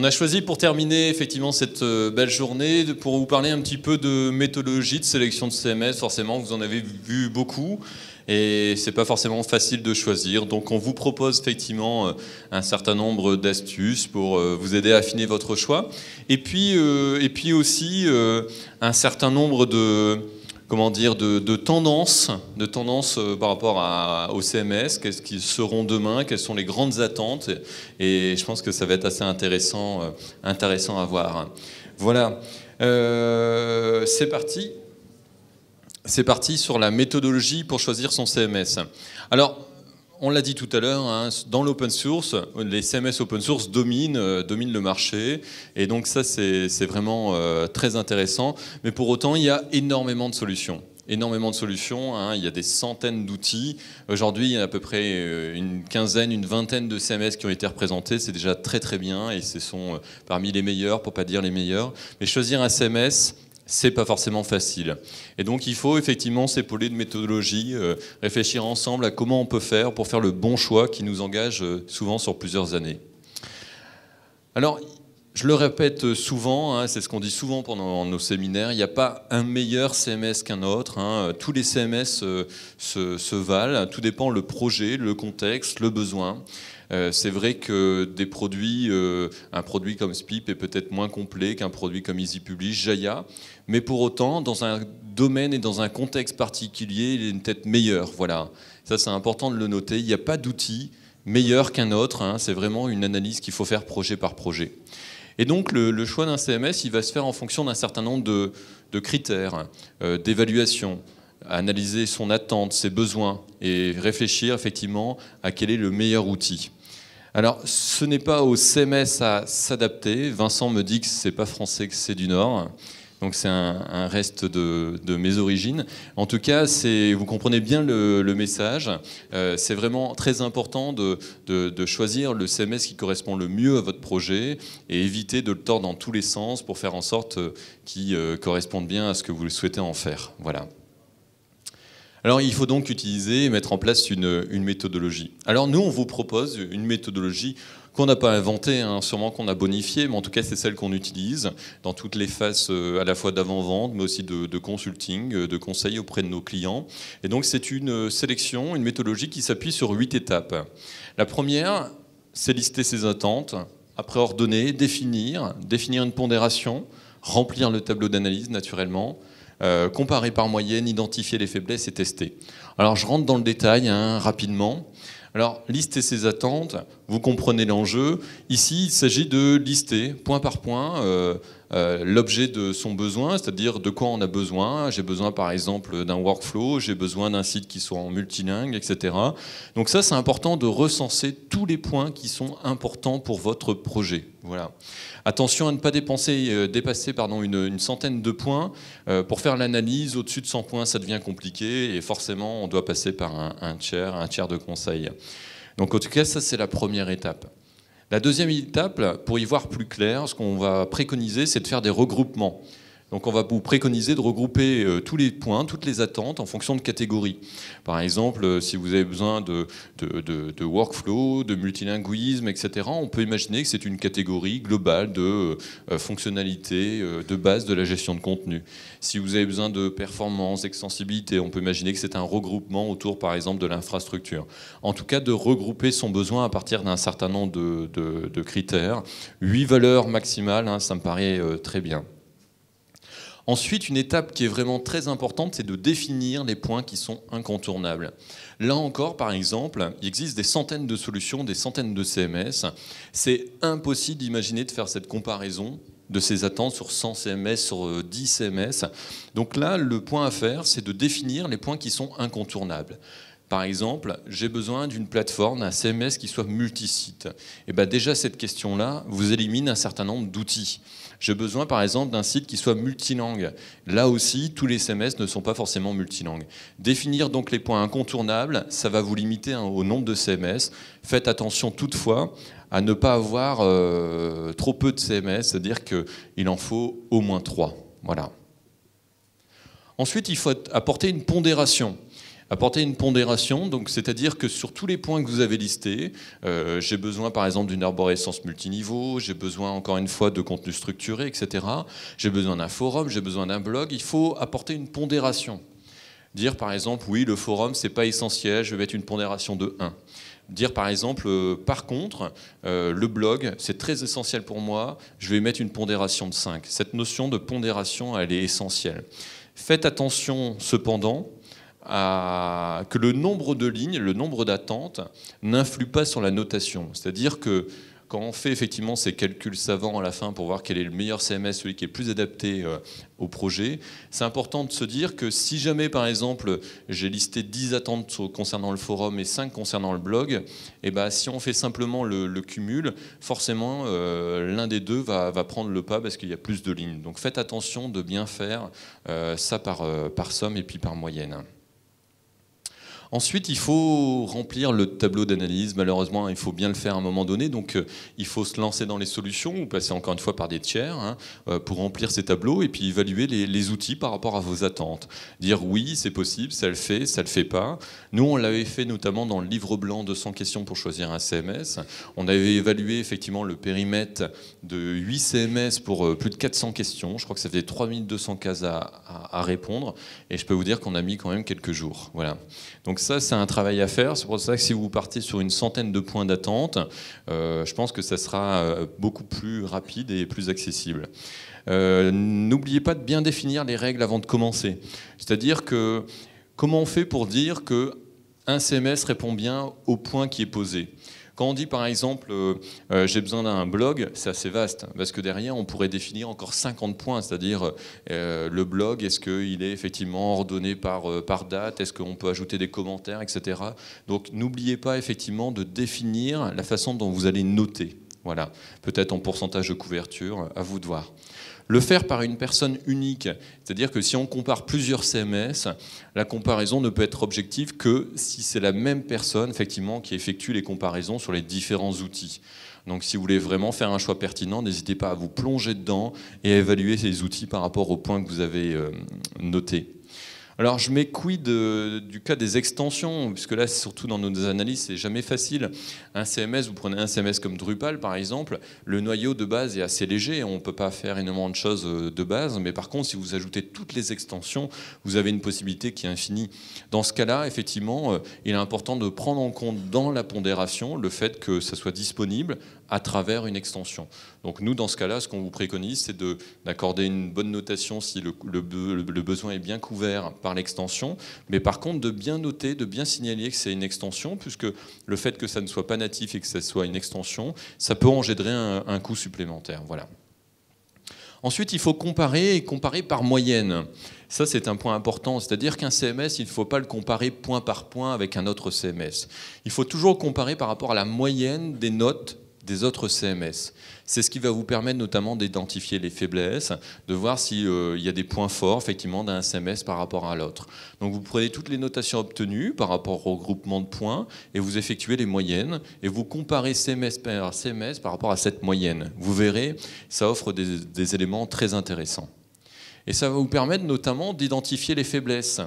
On a choisi pour terminer effectivement cette euh, belle journée pour vous parler un petit peu de méthodologie de sélection de CMS. Forcément, vous en avez vu beaucoup et c'est pas forcément facile de choisir. Donc, on vous propose effectivement euh, un certain nombre d'astuces pour euh, vous aider à affiner votre choix. Et puis, et puis aussi un certain nombre de comment dire, de, tendance de tendance euh, par rapport à, au CMS, qu'est-ce qu'ils seront demain, quelles sont les grandes attentes, et, je pense que ça va être assez intéressant, euh, intéressant à voir. Voilà, euh, c'est parti. C'est parti sur la méthodologie pour choisir son CMS. Alors, on l'a dit tout à l'heure, hein, dans l'open source, les CMS open source euh, dominent, le marché. Et donc ça, c'est vraiment euh, très intéressant. Mais pour autant, il y a énormément de solutions énormément de solutions. Hein. Il y a des centaines d'outils. Aujourd'hui, il y a à peu près euh, une quinzaine, une vingtaine de CMS qui ont été représentés. C'est déjà très très bien et ce sont parmi les meilleurs, pour pas dire les meilleurs. Mais choisir un CMS, c'est pas forcément facile. Et donc il faut effectivement s'épauler de méthodologie, euh, réfléchir ensemble à comment on peut faire pour faire le bon choix qui nous engage euh, souvent sur plusieurs années. Alors, je le répète souvent, hein, c'est ce qu'on dit souvent pendant nos séminaires, il n'y a pas un meilleur CMS qu'un autre. Hein. tous les CMS euh, se, se valent, tout dépend le projet, le contexte, le besoin. Euh, c'est vrai que des produits, euh, un produit comme SPIP est peut-être moins complet qu'un produit comme EasyPublish, Jaya, mais pour autant, dans un domaine et dans un contexte particulier, il est peut-être meilleur. Voilà, ça c'est important de le noter. Il n'y a pas d'outil meilleur qu'un autre. Hein. C'est vraiment une analyse qu'il faut faire projet par projet. Et donc le, choix d'un CMS, il va se faire en fonction d'un certain nombre de, critères, euh, d'évaluation, analyser son attente, ses besoins et réfléchir effectivement à quel est le meilleur outil. Alors, ce n'est pas au CMS à s'adapter. Vincent me dit que c'est pas français, que c'est du Nord. Donc c'est un, reste de, mes origines. En tout cas, vous comprenez bien le, message. Euh, c'est vraiment très important de, de, choisir le CMS qui correspond le mieux à votre projet et éviter de le tordre dans tous les sens pour faire en sorte euh, qu'il euh, corresponde bien à ce que vous souhaitez en faire. Voilà. Alors il faut donc utiliser et mettre en place une, méthodologie. Alors nous, on vous propose une méthodologie qu'on n'a pas inventée, hein, sûrement qu'on a bonifiée, mais en tout cas c'est celle qu'on utilise dans toutes les phases euh, à la fois d'avant-vente, mais aussi de, de, consulting, euh, de conseil auprès de nos clients. Et donc c'est une euh, sélection, une méthodologie qui s'appuie sur huit étapes. La première, c'est lister ses attentes, après ordonner, définir, définir une pondération, remplir le tableau d'analyse naturellement, euh, comparer par moyenne, identifier les faiblesses et tester. Alors je rentre dans le détail hein, rapidement. Alors, lister ses attentes vous comprenez l'enjeu. Ici, il s'agit de lister point par point euh, euh, l'objet de son besoin, c'est-à-dire de quoi on a besoin. J'ai besoin par exemple d'un workflow, j'ai besoin d'un site qui soit en multilingue, etc. Donc ça, c'est important de recenser tous les points qui sont importants pour votre projet. Voilà. Attention à ne pas dépenser, euh, dépasser pardon, une, centaine de points. pour faire l'analyse, au-dessus de 100 points, ça devient compliqué et forcément, on doit passer par un, un tiers, un tiers de conseil. Donc en tout cas, ça c'est la première étape. La deuxième étape, pour y voir plus clair, ce qu'on va préconiser, c'est de faire des regroupements. Donc on va vous préconiser de regrouper euh, tous les points, toutes les attentes en fonction de catégories. Par exemple, euh, si vous avez besoin de, workflow, de multilinguisme, etc., on peut imaginer que c'est une catégorie globale de euh, fonctionnalités de base de la gestion de contenu. Si vous avez besoin de performance, d'extensibilité, on peut imaginer que c'est un regroupement autour, par exemple, de l'infrastructure. En tout cas, de regrouper son besoin à partir d'un certain nombre de, critères. Huit valeurs maximales, hein, ça me paraît très bien. Ensuite, une étape qui est vraiment très importante, c'est de définir les points qui sont incontournables. Là encore, par exemple, il existe des centaines de solutions, des centaines de CMS. C'est impossible d'imaginer de faire cette comparaison de ces attentes sur 100 CMS, sur 10 euh, CMS. Donc là, le point à faire, c'est de définir les points qui sont incontournables. Par exemple, j'ai besoin d'une plateforme, d'un CMS qui soit multisite. Et eh ben, déjà, cette question-là vous élimine un certain nombre d'outils. J'ai besoin, par exemple, d'un site qui soit multilingue. Là aussi, tous les CMS ne sont pas forcément multilingues. Définir donc les points incontournables, ça va vous limiter hein, au nombre de CMS. Faites attention toutefois à ne pas avoir euh, trop peu de CMS, c'est-à-dire qu'il en faut au moins trois. Voilà. Ensuite, il faut apporter une pondération. Apporter une pondération, donc c'est-à-dire que sur tous les points que vous avez listés, euh, j'ai besoin par exemple d'une arborescence multiniveau, j'ai besoin encore une fois de contenu structuré, etc. J'ai besoin d'un forum, j'ai besoin d'un blog. Il faut apporter une pondération. Dire par exemple, oui, le forum, c'est pas essentiel, je vais mettre une pondération de 1 dire par exemple, euh, par contre, euh, le blog, c'est très essentiel pour moi, je vais mettre une pondération de 5. Cette notion de pondération, elle est essentielle. Faites attention cependant que le nombre de lignes, le nombre d'attentes n'influe pas sur la notation. C'est-à-dire que quand on fait effectivement ces calculs savants à la fin pour voir quel est le meilleur CMS, celui qui est le plus adapté euh, au projet, c'est important de se dire que si jamais, par exemple, j'ai listé 10 attentes concernant le forum et 5 concernant le blog, et eh ben, si on fait simplement le, cumul, forcément, euh, l'un des deux va, prendre le pas parce qu'il y a plus de lignes. Donc faites attention de bien faire euh, ça par somme et puis par moyenne. Ensuite, il faut remplir le tableau d'analyse. Malheureusement, il faut bien le faire à un moment donné. Donc, euh, il faut se lancer dans les solutions ou passer encore une fois par des tiers hein, euh, pour remplir ces tableaux et puis évaluer les, outils par rapport à vos attentes. Dire oui, c'est possible, ça le fait, ça le fait pas. Nous, on l'avait fait notamment dans le livre blanc de 100 questions pour choisir un CMS. On avait évalué effectivement le périmètre de 8 CMS pour euh, plus de 400 questions. Je crois que ça faisait 3200 cases à, à répondre. Et je peux vous dire qu'on a mis quand même quelques jours. Voilà. Donc, donc ça, c'est un travail à faire. C'est pour ça que si vous partez sur une centaine de points d'attente, euh, je pense que ça sera euh, beaucoup plus rapide et plus accessible. Euh, n'oubliez pas de bien définir les règles avant de commencer. C'est-à-dire que comment on fait pour dire qu'un CMS répond bien au point qui est posé quand on dit par exemple euh, euh, j'ai besoin d'un blog, c'est assez vaste, parce que derrière on pourrait définir encore 50 points, c'est-à-dire euh, le blog, est-ce qu'il est effectivement ordonné par, par date, est-ce qu'on peut ajouter des commentaires, etc. Donc n'oubliez pas effectivement de définir la façon dont vous allez noter. Voilà, peut-être en pourcentage de couverture, à vous de voir. Le faire par une personne unique, c'est-à-dire que si on compare plusieurs CMS, la comparaison ne peut être objective que si c'est la même personne effectivement qui effectue les comparaisons sur les différents outils. Donc si vous voulez vraiment faire un choix pertinent, n'hésitez pas à vous plonger dedans et à évaluer ces outils par rapport aux points que vous avez euh, notés. Alors je m'écouille du cas des extensions, puisque là, surtout dans nos analyses, c'est jamais facile. Un CMS, vous prenez un CMS comme Drupal par exemple, le noyau de base est assez léger, on ne peut pas faire énormément de choses euh, de base, mais par contre, si vous ajoutez toutes les extensions, vous avez une possibilité qui est infinie. Dans ce cas-là, effectivement, euh, il est important de prendre en compte dans la pondération le fait que ça soit disponible, à travers une extension. Donc nous, dans ce cas-là, ce qu'on vous préconise, c'est d'accorder une bonne notation si le, besoin est bien couvert par l'extension, mais par contre de bien noter, de bien signaler que c'est une extension, puisque le fait que ça ne soit pas natif et que ça soit une extension, ça peut engendrer un, coût supplémentaire. Voilà. Ensuite, il faut comparer et comparer par moyenne. Ça, c'est un point important. C'est-à-dire qu'un CMS, il ne faut pas le comparer point par point avec un autre CMS. Il faut toujours comparer par rapport à la moyenne des notes des autres CMS. C'est ce qui va vous permettre notamment d'identifier les faiblesses, de voir s'il euh, y a des points forts effectivement d'un CMS par rapport à l'autre. Donc vous prenez toutes les notations obtenues par rapport au regroupement de points et vous effectuez les moyennes et vous comparez CMS par CMS par rapport à cette moyenne. Vous verrez, ça offre des éléments très intéressants. Et ça va vous permettre notamment d'identifier les faiblesses.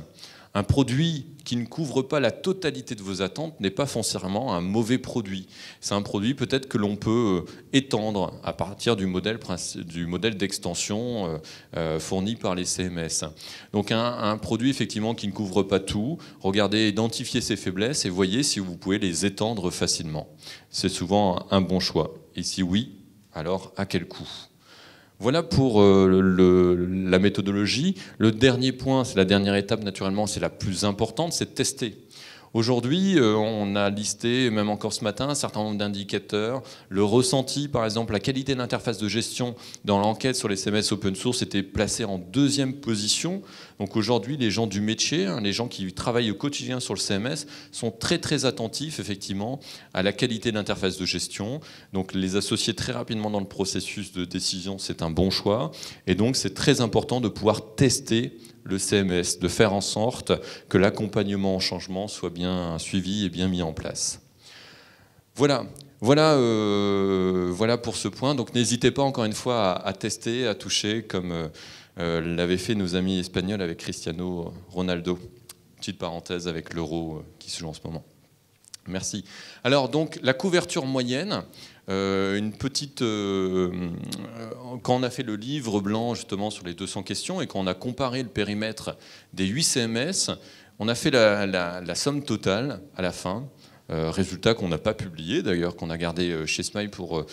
Un produit qui ne couvre pas la totalité de vos attentes n'est pas foncièrement un mauvais produit. C'est un produit peut-être que l'on peut euh, étendre à partir du modèle, d'extension euh, euh, fourni par les CMS. Donc un, un, produit effectivement qui ne couvre pas tout, regardez, identifiez ses faiblesses et voyez si vous pouvez les étendre facilement. C'est souvent un bon choix. Et si oui, alors à quel coût voilà pour euh, la méthodologie. Le dernier point, c'est la dernière étape naturellement, c'est la plus importante, c'est de tester. Aujourd'hui, euh, on a listé, même encore ce matin, un certain nombre d'indicateurs. Le ressenti, par exemple, la qualité d'interface de gestion dans l'enquête sur les CMS open source était placée en deuxième position. Donc aujourd'hui, les gens du métier, hein, les gens qui travaillent au quotidien sur le CMS, sont très très attentifs effectivement à la qualité d'interface de gestion. Donc les associer très rapidement dans le processus de décision, c'est un bon choix. Et donc c'est très important de pouvoir tester le CMS, de faire en sorte que l'accompagnement au changement soit bien suivi et bien mis en place. Voilà, voilà, euh, voilà pour ce point. Donc n'hésitez pas encore une fois à, tester, à toucher, comme euh, euh, l'avaient fait nos amis espagnols avec Cristiano Ronaldo. Petite parenthèse avec l'euro qui se joue en ce moment. Merci. Alors donc la couverture moyenne, euh, une petite, euh, quand on a fait le livre blanc justement sur les 200 questions et quand on a comparé le périmètre des 8 CMS, on a fait la, somme totale à la fin. Euh, résultat qu'on n'a pas publié d'ailleurs, qu'on a gardé chez Smile pour,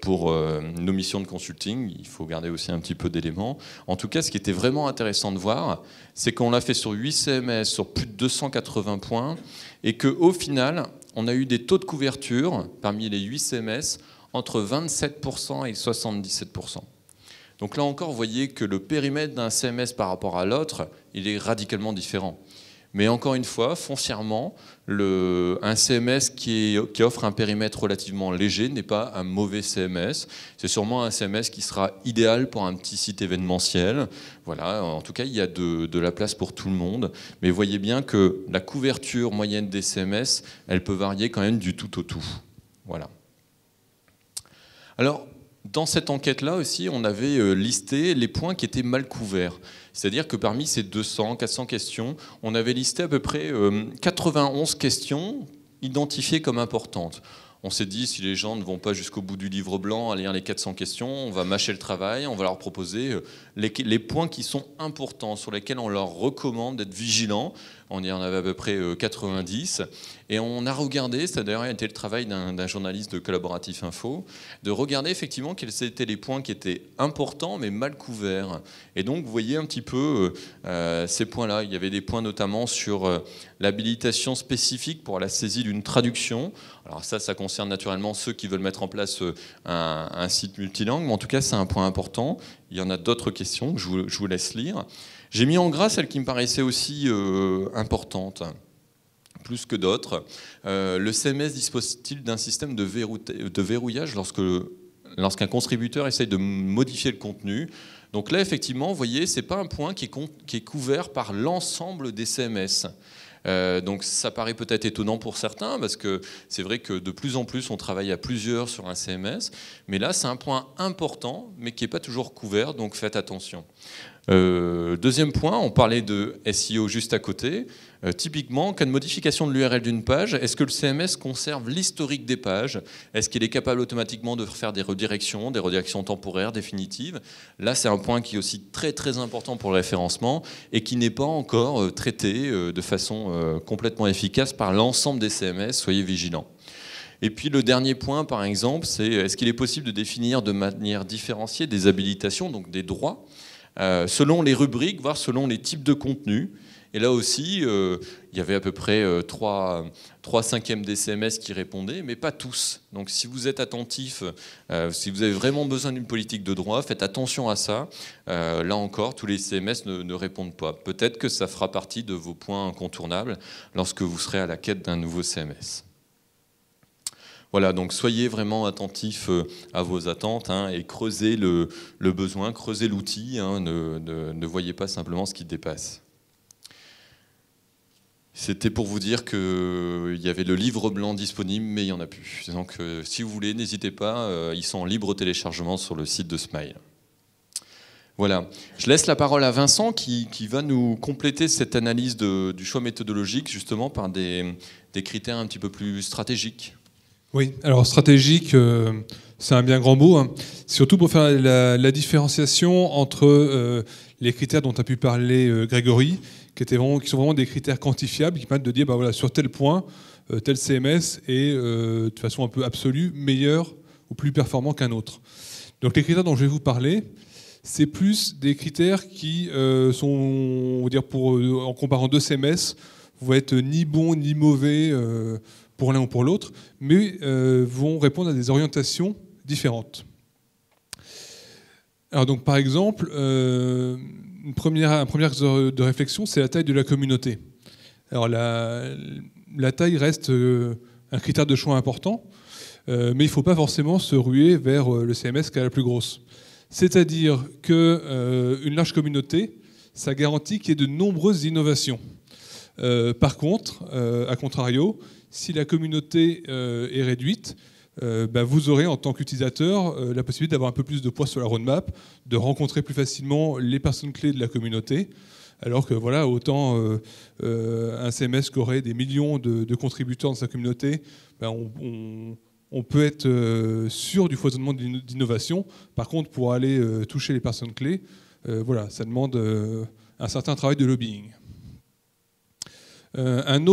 pour nos missions de consulting. Il faut garder aussi un petit peu d'éléments. En tout cas, ce qui était vraiment intéressant de voir, c'est qu'on l'a fait sur 8 CMS, sur plus de 280 points, et qu'au final, on a eu des taux de couverture parmi les 8 CMS entre 27% et 77%. Donc là encore, vous voyez que le périmètre d'un CMS par rapport à l'autre, il est radicalement différent. Mais encore une fois, foncièrement, un CMS qui, offre un périmètre relativement léger n'est pas un mauvais CMS. C'est sûrement un CMS qui sera idéal pour un petit site événementiel. Voilà, en tout cas, il y a de, la place pour tout le monde. Mais voyez bien que la couverture moyenne des CMS, elle peut varier quand même du tout au tout. Voilà. Alors, dans cette enquête-là aussi, on avait euh, listé les points qui étaient mal couverts. C'est-à-dire que parmi ces 200, 400 questions, on avait listé à peu près 91 euh, questions identifiées comme importantes. On s'est dit, si les gens ne vont pas jusqu'au bout du livre blanc à lire les 400 questions, on va mâcher le travail, on va leur proposer euh, les, points qui sont importants, sur lesquels on leur recommande d'être vigilants. On y en avait à peu près 90. Euh, Et on a regardé, ça a d'ailleurs été le travail d'un journaliste de Collaboratif Info, de regarder effectivement quels étaient les points qui étaient importants mais mal couverts. Et donc, vous voyez un petit peu euh, ces points-là. Il y avait des points notamment sur l'habilitation spécifique pour la saisie d'une traduction. Alors ça, ça concerne naturellement ceux qui veulent mettre en place euh, un, site multilingue, mais en tout cas c'est un point important. Il y en a d'autres questions que je vous, laisse lire. J'ai mis en gras celle qui me paraissait aussi euh, importante, plus que d'autres. Euh, le CMS dispose-t-il d'un système de, verrouillage lorsqu'un contributeur essaye de modifier le contenu. Donc là, effectivement, vous voyez, ce n'est pas un point qui qui est couvert par l'ensemble des CMS. Euh, donc ça paraît peut-être étonnant pour certains, parce que c'est vrai que de plus en plus on travaille à plusieurs sur un CMS, mais là c'est un point important, mais qui n'est pas toujours couvert, donc faites attention. Euh, deuxième point, on parlait de SEO juste à côté. Euh, typiquement, cas modification de l'URL d'une page, est-ce que le CMS conserve l'historique des pages Est-ce qu'il est capable automatiquement de faire des redirections, des redirections temporaires, définitives Là, c'est un point qui est aussi très très important pour le référencement et qui n'est pas encore euh, traité de façon complètement efficace par l'ensemble des CMS. Soyez vigilants. Et puis le dernier point, par exemple, c'est est-ce qu'il est possible de définir de manière différenciée des habilitations, donc des droits euh, selon les rubriques, voire selon les types de contenus. Et là aussi, euh, il y avait à peu près euh, trois 3, cinquièmes des CMS qui répondaient, mais pas tous. Donc si vous êtes attentif, si vous avez vraiment besoin d'une politique de droit, faites attention à ça. là encore, tous les CMS ne répondent pas. Peut-être que ça fera partie de vos points incontournables lorsque vous serez à la quête d'un nouveau CMS. Voilà, donc soyez vraiment attentifs euh, à vos attentes hein, et creusez le, besoin, creusez l'outil, hein, ne, voyez pas simplement ce qui dépasse. C'était pour vous dire qu'il y avait le livre blanc disponible, mais il n'y en a plus. Donc euh, si vous voulez, n'hésitez pas, euh, ils sont en libre téléchargement sur le site de Smile. Voilà. Je laisse la parole à Vincent qui, va nous compléter cette analyse du choix méthodologique justement par des, des critères un petit peu plus stratégiques. Oui, alors stratégique, euh, c'est un bien grand mot, hein. surtout pour faire la, différenciation entre euh, les critères dont a pu parler euh, Grégory, qui, étaient vraiment, qui sont vraiment des critères quantifiables, qui permettent de dire, bah voilà, sur tel point, tel CMS est, de façon un peu absolue, meilleur ou plus performant qu'un autre. Donc les critères dont je vais vous parler, c'est plus des critères qui sont, dire, pour, en comparant deux CMS, vont être ni bons ni mauvais pour l'un ou pour l'autre, mais euh, vont répondre à des orientations différentes. Alors donc par exemple, euh, une première, un premier de réflexion, c'est la taille de la communauté. Alors la, taille reste euh, un critère de choix important, mais il ne faut pas forcément se ruer vers le CMS qui a la plus grosse. C'est-à-dire qu'une large communauté, ça garantit qu'il y ait de nombreuses innovations. par contre, à contrario, si la communauté euh, est réduite, euh, bah, vous aurez en tant qu'utilisateur euh, la possibilité d'avoir un peu plus de poids sur la roadmap, de rencontrer plus facilement les personnes clés de la communauté. Alors que voilà, autant un CMS qui aurait des millions de, contributeurs dans sa communauté, bah, on, peut être sûr du foisonnement d'innovation. Par contre, pour aller toucher les personnes clés, voilà, ça demande un certain travail de lobbying. Euh, euh, un,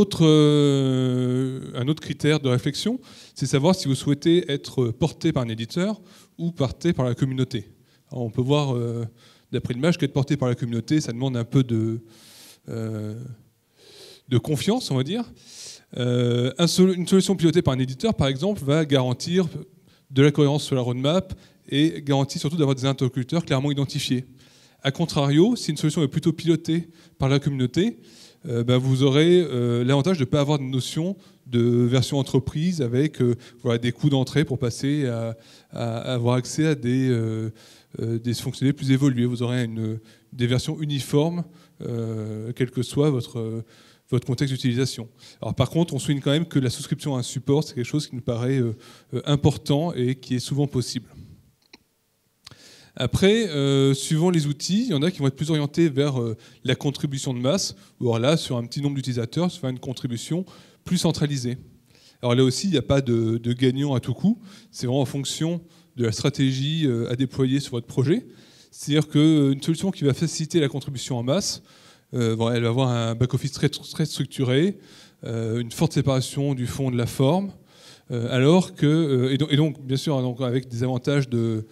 autre, critère de réflexion, c'est savoir si vous souhaitez être porté par un éditeur ou porté par la communauté. on peut voir, euh, d'après l'image, qu'être porté par la communauté, ça demande un peu de, confiance, on va dire. une solution pilotée par un éditeur, par exemple, va garantir de la cohérence sur la roadmap et garantit surtout d'avoir des interlocuteurs clairement identifiés. A contrario, si une solution est plutôt pilotée par la communauté, euh, ben, vous aurez euh, l'avantage de ne pas avoir de notion de version entreprise avec euh, des coûts d'entrée pour passer à, avoir accès à des, fonctionnalités plus évoluées. Vous aurez des versions uniformes, quel que soit votre contexte d'utilisation. par contre, on souligne quand même que la souscription à un support, c'est quelque chose qui nous paraît important et qui est souvent possible. Après, euh, suivant les outils, il y en a qui vont être plus orientés vers euh, la contribution de masse, ou alors là, sur un petit nombre d'utilisateurs, sur une contribution plus centralisée. Alors là aussi, il n'y a pas de, gagnant à tout coup, c'est vraiment en fonction de la stratégie euh, à déployer sur votre projet. C'est-à-dire qu'une solution qui va faciliter la contribution en masse, elle va avoir un back-office très, très, structuré, une forte séparation du fond de la forme, alors que, et donc, bien sûr, hein, avec des avantages de,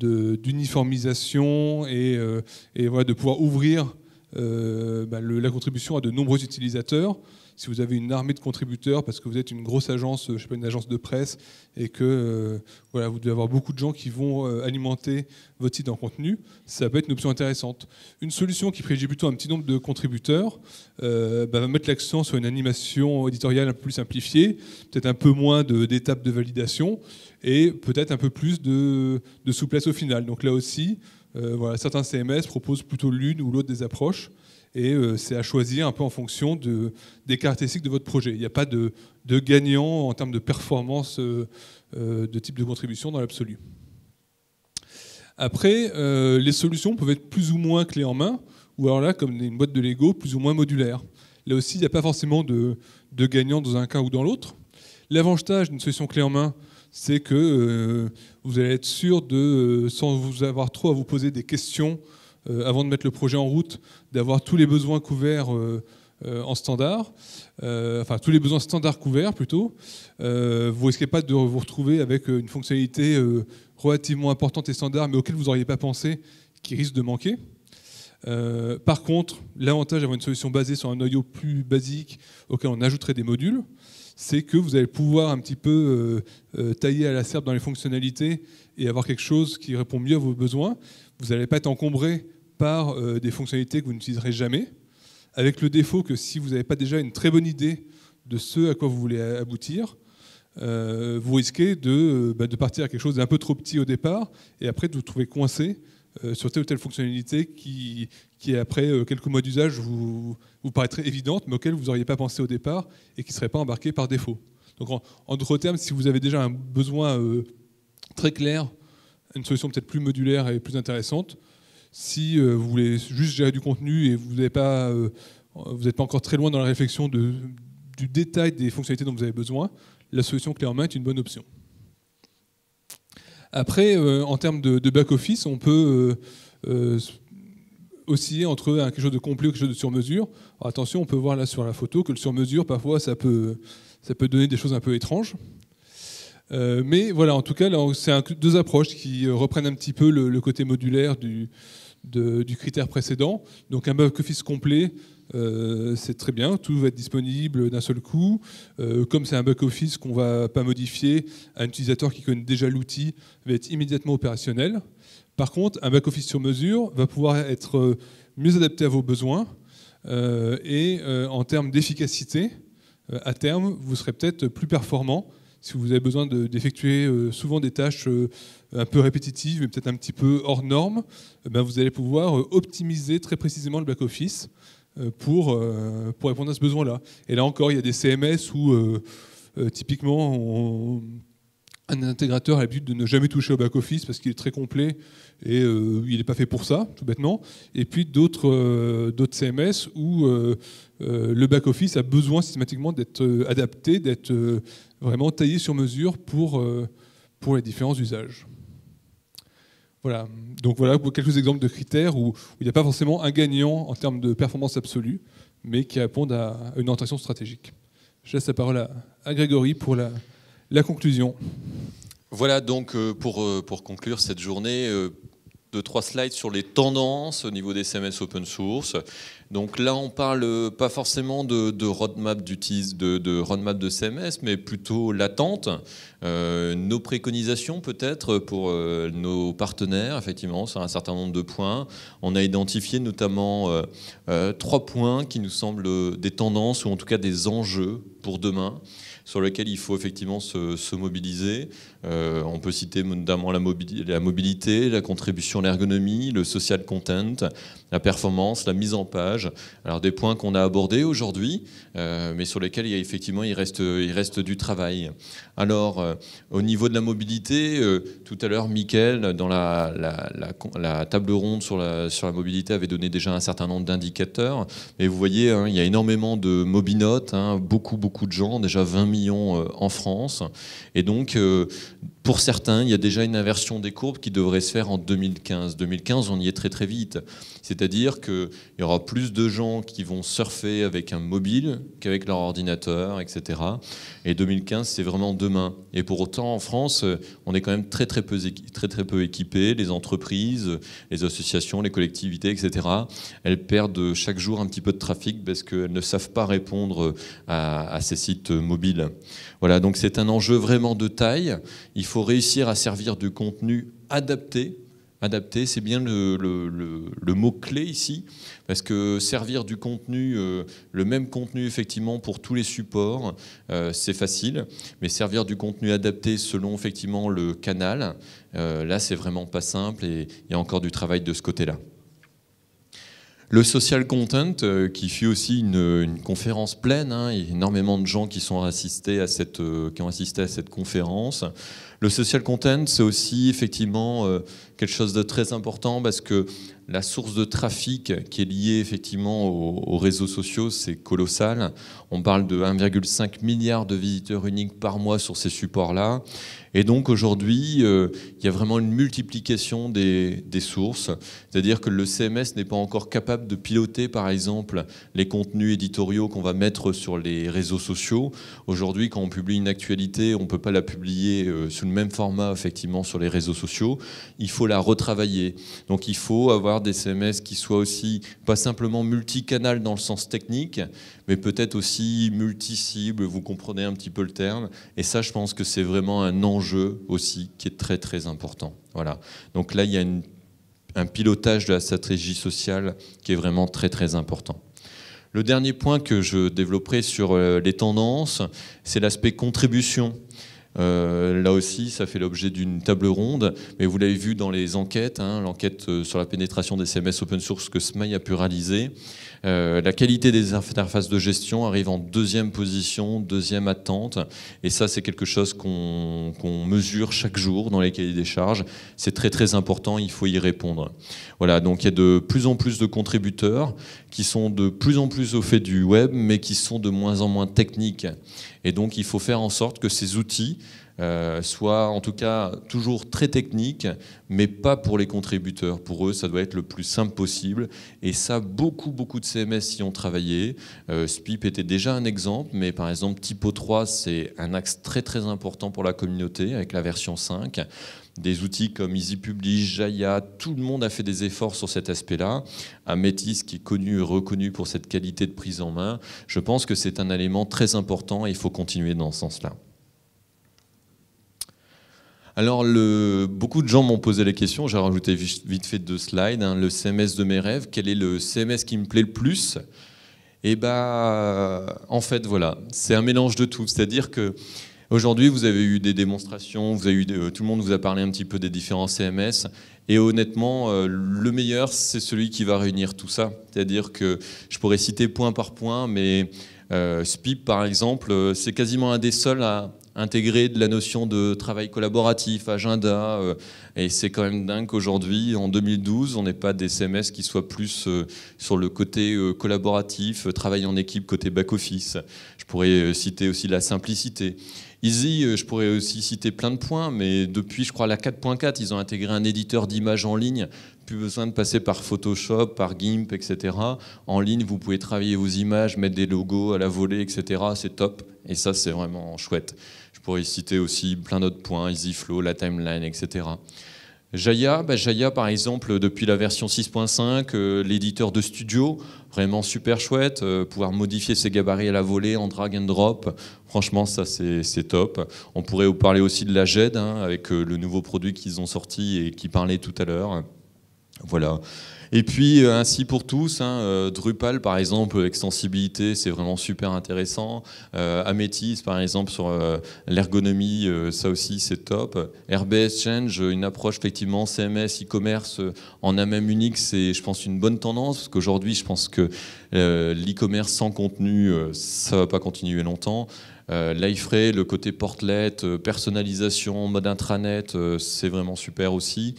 d'uniformisation et, euh, de pouvoir ouvrir euh, bah, la contribution à de nombreux utilisateurs si vous avez une armée de contributeurs, parce que vous êtes une grosse agence, euh, je sais pas, une agence de presse, et que euh, voilà, vous devez avoir beaucoup de gens qui vont euh, alimenter votre site en contenu, ça peut être une option intéressante. Une solution qui préjuge plutôt un petit nombre de contributeurs bah, va mettre l'accent sur une animation éditoriale un peu plus simplifiée, peut-être un peu moins d'étapes de, validation, et peut-être un peu plus de, de, souplesse au final. Donc là aussi, voilà, certains CMS proposent plutôt l'une ou l'autre des approches et euh, c'est à choisir un peu en fonction de, des caractéristiques de votre projet. Il n'y a pas de, gagnant en termes de performance euh, euh, de type de contribution dans l'absolu. Après, les solutions peuvent être plus ou moins clés en main, ou alors là, comme une boîte de Lego, plus ou moins modulaire. Là aussi, il n'y a pas forcément de, gagnant dans un cas ou dans l'autre. L'avantage d'une solution clé en main, c'est que vous allez être sûr de, sans vous avoir trop à vous poser des questions euh, avant de mettre le projet en route, d'avoir tous les besoins couverts euh, euh, en standard, enfin tous les besoins standards couverts plutôt, vous risquez pas de vous retrouver avec une fonctionnalité relativement importante et standard, mais auquel vous n'auriez pas pensé, qui risque de manquer. par contre, l'avantage d'avoir une solution basée sur un noyau plus basique auquel on ajouterait des modules, c'est que vous allez pouvoir un petit peu euh, euh, tailler à la serpe dans les fonctionnalités et avoir quelque chose qui répond mieux à vos besoins. Vous n'allez pas être encombré par euh, des fonctionnalités que vous n'utiliserez jamais, avec le défaut que si vous n'avez pas déjà une très bonne idée de ce à quoi vous voulez aboutir, vous risquez de, bah, de partir à quelque chose d'un peu trop petit au départ et après de vous trouver coincé euh, sur telle ou telle fonctionnalité qui, après euh, quelques mois d'usage, vous, vous paraîtrait évidente, mais auquel vous n'auriez pas pensé au départ et qui ne serait pas embarquée par défaut. Donc, en, d'autres termes, si vous avez déjà un besoin euh, très clair, une solution peut-être plus modulaire et plus intéressante, si vous voulez juste gérer du contenu et vous n'êtes pas, pas encore très loin dans la réflexion du détail des fonctionnalités dont vous avez besoin, la solution clé en main est une bonne option. Après, euh, en termes de, back-office, on peut euh, euh, osciller entre quelque chose de complet ou quelque chose de sur-mesure. attention, on peut voir là sur la photo que le sur-mesure, parfois, ça peut, ça peut donner des choses un peu étranges. mais voilà, en tout cas, c'est deux approches qui reprennent un petit peu le côté modulaire du, du critère précédent. Donc un back-office complet, euh, c'est très bien, tout va être disponible d'un seul coup. Euh, comme c'est un back-office qu'on ne va pas modifier, un utilisateur qui connaît déjà l'outil va être immédiatement opérationnel. Par contre, un back-office sur mesure va pouvoir être euh, mieux adapté à vos besoins et en termes d'efficacité, à terme, vous serez peut-être plus performant si vous avez besoin d'effectuer souvent des tâches un peu répétitive mais peut-être un petit peu hors norme, eh ben, vous allez pouvoir euh, optimiser très précisément le back-office euh, pour, euh, pour répondre à ce besoin-là. Et là encore, il y a des CMS où typiquement un intégrateur a l'habitude de ne jamais toucher au back-office parce qu'il est très complet et il n'est pas fait pour ça, tout bêtement. Et puis d'autres d'autres CMS où le back-office a besoin systématiquement d'être adapté, d'être vraiment taillé sur mesure pour, pour les différents usages. Voilà. Donc voilà quelques exemples de critères où, il n'y a pas forcément un gagnant en termes de performance absolue, mais qui répondent à une orientation stratégique. Je laisse la parole à, Grégory pour la, la, conclusion. Voilà donc euh, pour, euh, pour conclure cette journée euh, deux, trois slides sur les tendances au niveau des SMS open source. Donc là, on parle pas forcément de, roadmap de, roadmap de CMS, mais plutôt l'attente, euh, nos préconisations peut-être pour euh, nos partenaires, effectivement, sur un certain nombre de points. On a identifié notamment euh, trois points qui nous semblent des tendances ou en tout cas des enjeux pour demain sur lesquels il faut effectivement se mobiliser. Euh, on peut citer notamment la, mobilité, la contribution à l'ergonomie, le social content, la performance, la mise en page. Alors des points qu'on a abordés aujourd'hui, euh, mais sur lesquels il effectivement il reste, du travail. Alors euh, au niveau de la mobilité, tout à l'heure Mickaël, dans la, table ronde sur la, mobilité, avait donné déjà un certain nombre d'indicateurs. Et vous voyez, hein, il y a énormément de mobinotes, hein, beaucoup beaucoup de gens, déjà 20 millions en France. Et donc pour certains, il y a déjà une inversion des courbes qui devrait se faire en 2015. 2015, on y est très très vite. C'est-à-dire qu'il y aura plus de gens qui vont surfer avec un mobile qu'avec leur ordinateur, etc. Et 2015, c'est vraiment demain. Et pour autant, en France, on est quand même très très peu, très, très peu équipés. Les entreprises, les associations, les collectivités, etc. Elles perdent chaque jour un petit peu de trafic parce qu'elles ne savent pas répondre à, à ces sites mobiles. Voilà, donc c'est un enjeu vraiment de taille. Il faut réussir à servir du contenu adapté Adapté, c'est bien le, mot-clé ici, parce que servir du contenu, euh, le même contenu effectivement pour tous les supports, euh, c'est facile, mais servir du contenu adapté selon effectivement le canal, euh, là c'est vraiment pas simple et il y a encore du travail de ce côté-là. Le social content, euh, qui fut aussi une, conférence pleine, hein, énormément de gens qui, sont assistés à cette, euh, qui ont assisté à cette conférence. Le social content, c'est aussi effectivement euh, quelque chose de très important parce que la source de trafic qui est liée effectivement aux, aux réseaux sociaux, c'est colossal. On parle de 1,5 milliard de visiteurs uniques par mois sur ces supports-là. Et donc aujourd'hui, euh, il y a vraiment une multiplication des, sources, c'est-à-dire que le CMS n'est pas encore capable de piloter, par exemple, les contenus éditoriaux qu'on va mettre sur les réseaux sociaux. Aujourd'hui, quand on publie une actualité, on ne peut pas la publier euh, sous le même format, effectivement, sur les réseaux sociaux. Il faut la retravailler. Donc il faut avoir des CMS qui soient aussi, pas simplement multicanal dans le sens technique, mais peut-être aussi multi-cible, vous comprenez un petit peu le terme. Et ça, je pense que c'est vraiment un enjeu aussi qui est très très important. Voilà. Donc là, il y a un pilotage de la stratégie sociale qui est vraiment très très important. Le dernier point que je développerai sur euh, les tendances, c'est l'aspect contribution. Euh, là aussi, ça fait l'objet d'une table ronde, mais vous l'avez vu dans les enquêtes, hein, l'enquête euh, sur la pénétration des CMS open source que SMAI a pu réaliser. Euh, la qualité des interfaces de gestion arrive en deuxième position, deuxième attente. Et ça, c'est quelque chose qu'on mesure chaque jour dans les cahiers des charges. C'est très très important, il faut y répondre. Voilà, donc il y a de plus en plus de contributeurs qui sont de plus en plus au fait du web, mais qui sont de moins en moins techniques. Et donc il faut faire en sorte que ces outils euh, soit en tout cas toujours très technique, mais pas pour les contributeurs. Pour eux, ça doit être le plus simple possible. Et ça, beaucoup, beaucoup de CMS y ont travaillé. Euh, SPIP était déjà un exemple, mais par exemple, Typo 3, c'est un axe très, très important pour la communauté avec la version 5 des outils comme EasyPublish, Jaya, tout le monde a fait des efforts sur cet aspect-là. métis qui est connu et reconnu pour cette qualité de prise en main, je pense que c'est un élément très important et il faut continuer dans ce sens-là. Alors, beaucoup de gens m'ont posé la question, j'ai rajouté vite fait deux slides, hein. le CMS de mes rêves, quel est le CMS qui me plaît le plus Et eh bah, en fait, voilà, c'est un mélange de tout, c'est-à-dire que Aujourd'hui, vous avez eu des démonstrations, vous avez eu tout le monde vous a parlé un petit peu des différents CMS. Et honnêtement, euh, le meilleur, c'est celui qui va réunir tout ça. C'est-à-dire que je pourrais citer point par point, mais euh, SPIP, par exemple, euh, c'est quasiment un des seuls à, intégrer de la notion de travail collaboratif, agenda. Euh, et c'est quand même dingue qu'aujourd'hui, en 2012, on n'ait pas des SMS qui soient plus euh, sur le côté euh, collaboratif, travail en équipe, côté back-office. Je pourrais citer aussi la simplicité. Easy, je pourrais aussi citer plein de points, mais depuis, je crois, la 4.4, ils ont intégré un éditeur d'images en ligne. Plus besoin de passer par Photoshop, par GIMP, etc. En ligne, vous pouvez travailler vos images, mettre des logos à la volée, etc. C'est top. Et ça, c'est vraiment chouette pourrais citer aussi plein d'autres points, EasyFlow, la timeline, etc. Bah, Jaya, par exemple, depuis la version 6.5, euh, l'éditeur de studio, vraiment super chouette, euh, pouvoir modifier ses gabarits à la volée en drag and drop, franchement ça c'est top. On pourrait vous parler aussi de la GED, hein, avec euh, le nouveau produit qu'ils ont sorti et qui parlait tout à l'heure. Voilà. Et puis euh, ainsi pour tous, hein, euh, Drupal par exemple, extensibilité, c'est vraiment super intéressant. Euh, par exemple sur euh, l'ergonomie, ça aussi c'est top. RBS Change, une approche effectivement CMS, e-commerce en un même unique, c'est je pense une bonne tendance parce qu'aujourd'hui je pense que l'e-commerce sans contenu, ça va pas continuer longtemps. Euh, le côté portlet, euh, personnalisation, mode intranet, euh, c'est vraiment super aussi.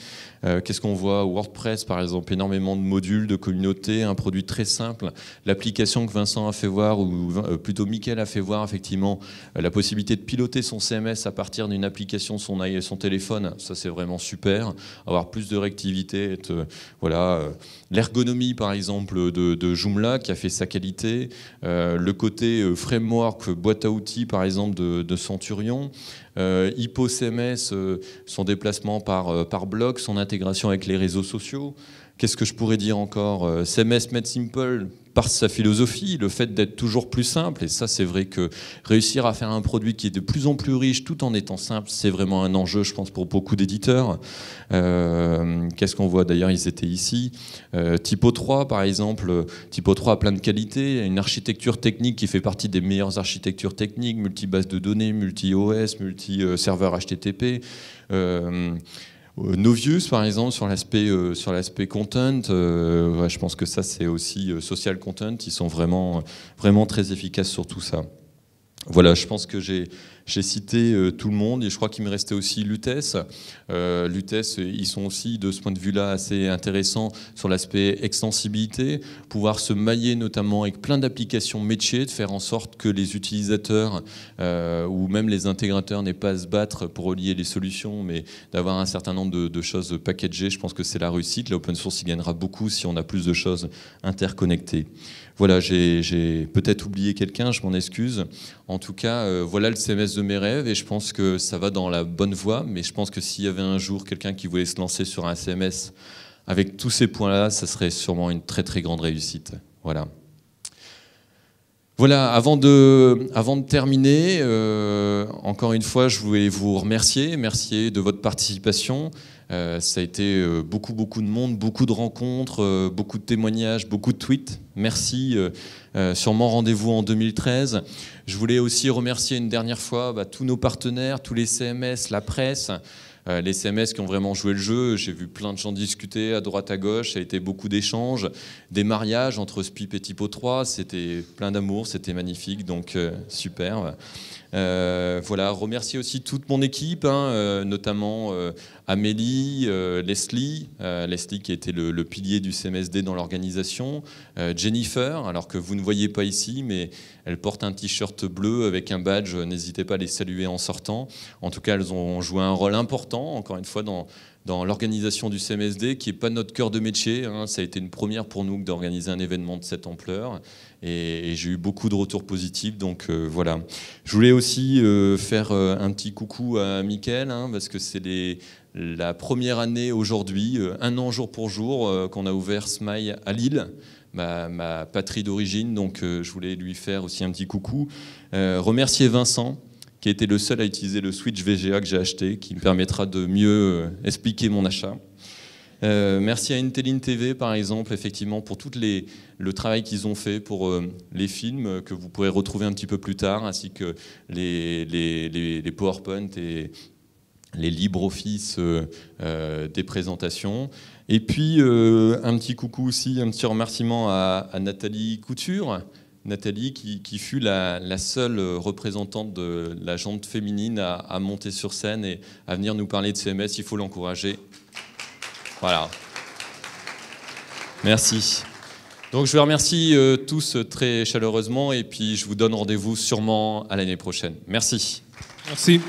Euh, qu'est-ce qu'on voit WordPress, par exemple, énormément de modules, de communautés, un produit très simple. L'application que Vincent a fait voir, ou plutôt Mickaël a fait voir, effectivement, la possibilité de piloter son CMS à partir d'une application, son, son téléphone, ça c'est vraiment super. Avoir plus de réactivité, voilà. L'ergonomie, par exemple, de, Joomla, qui a fait sa qualité. le côté framework, boîte à outils, par exemple de, Centurion, euh, Hippo CMS, euh, son déplacement par, euh, par bloc, son intégration avec les réseaux sociaux. Qu'est-ce que je pourrais dire encore CMS Made Simple, par sa philosophie, le fait d'être toujours plus simple, et ça c'est vrai que réussir à faire un produit qui est de plus en plus riche tout en étant simple, c'est vraiment un enjeu je pense pour beaucoup d'éditeurs. Qu'est-ce qu'on voit d'ailleurs, ils étaient ici. Typo 3 par exemple, Typo 3 a plein de qualités, une architecture technique qui fait partie des meilleures architectures techniques, multi-base de données, multi-OS, multi euh, serveurs HTTP. Euh, euh, Novius, par exemple, sur l'aspect sur l'aspect content, je pense que ça c'est aussi social content. Ils sont vraiment vraiment très efficaces sur tout ça. Voilà, je pense que j'ai j'ai cité euh, tout le monde et je crois qu'il me restait aussi l'UTES. Euh, L'UTES, ils sont aussi de ce point de vue-là assez intéressants sur l'aspect extensibilité, pouvoir se mailler notamment avec plein d'applications métiers, de faire en sorte que les utilisateurs euh, ou même les intégrateurs n'aient pas à se battre pour relier les solutions, mais d'avoir un certain nombre de, de, choses packagées. Je pense que c'est la réussite. L'open source, il gagnera beaucoup si on a plus de choses interconnectées. Voilà, j'ai peut-être oublié quelqu'un, je m'en excuse. En tout cas, euh, voilà le CMS de mes rêves et je pense que ça va dans la bonne voie. Mais je pense que s'il y avait un jour quelqu'un qui voulait se lancer sur un CMS avec tous ces points-là, ça serait sûrement une très très grande réussite. Voilà. Voilà, avant de, avant de terminer, euh, encore une fois, je voulais vous remercier, remercier de votre participation. Euh, ça a été euh, beaucoup, beaucoup de monde, beaucoup de rencontres, euh, beaucoup de témoignages, beaucoup de tweets. Merci. sûrement rendez-vous en 2013. Je voulais aussi remercier une dernière fois bah, tous nos partenaires, tous les CMS, la presse. les CMS qui ont vraiment joué le jeu, j'ai vu plein de gens discuter à droite à gauche, ça a été beaucoup d'échanges, des mariages entre SPIP et Typo 3, c'était plein d'amour, c'était magnifique, donc super. voilà, remercier aussi toute mon équipe, hein, notamment Amélie, euh, Leslie, euh, Leslie qui était le, pilier du CMSD dans l'organisation, euh, Jennifer, alors que vous ne voyez pas ici, mais elle porte un t-shirt bleu avec un badge, n'hésitez pas à les saluer en sortant. En tout cas, elles ont joué un rôle important, encore une fois, dans, dans l'organisation du CMSD, qui n'est pas notre cœur de métier. Hein. Ça a été une première pour nous d'organiser un événement de cette ampleur. Et, j'ai eu beaucoup de retours positifs. Donc voilà. Je voulais aussi faire un petit coucou à Mickaël, hein, parce que c'est les la première année aujourd'hui, euh, un an jour pour jour, euh, qu'on a ouvert Smile à Lille, ma, patrie d'origine, donc euh, je voulais lui faire aussi un petit coucou. remercier Vincent, qui a été le seul à utiliser le Switch VGA que j'ai acheté, qui me permettra de mieux expliquer mon achat. merci à Intelline TV, par exemple, effectivement, pour tout le travail qu'ils ont fait pour les films que vous pourrez retrouver un petit peu plus tard, ainsi que les, les, les, les PowerPoint et, les libres offices euh, euh, des présentations. Et puis, euh, un petit coucou aussi, un petit remerciement à, Nathalie Couture, Nathalie, qui, fut la, seule représentante de la jante féminine à, monter sur scène et à venir nous parler de CMS. Il faut l'encourager. Voilà. Merci. Donc je vous remercie tous très chaleureusement et puis je vous donne rendez-vous sûrement à l'année prochaine. Merci. Merci.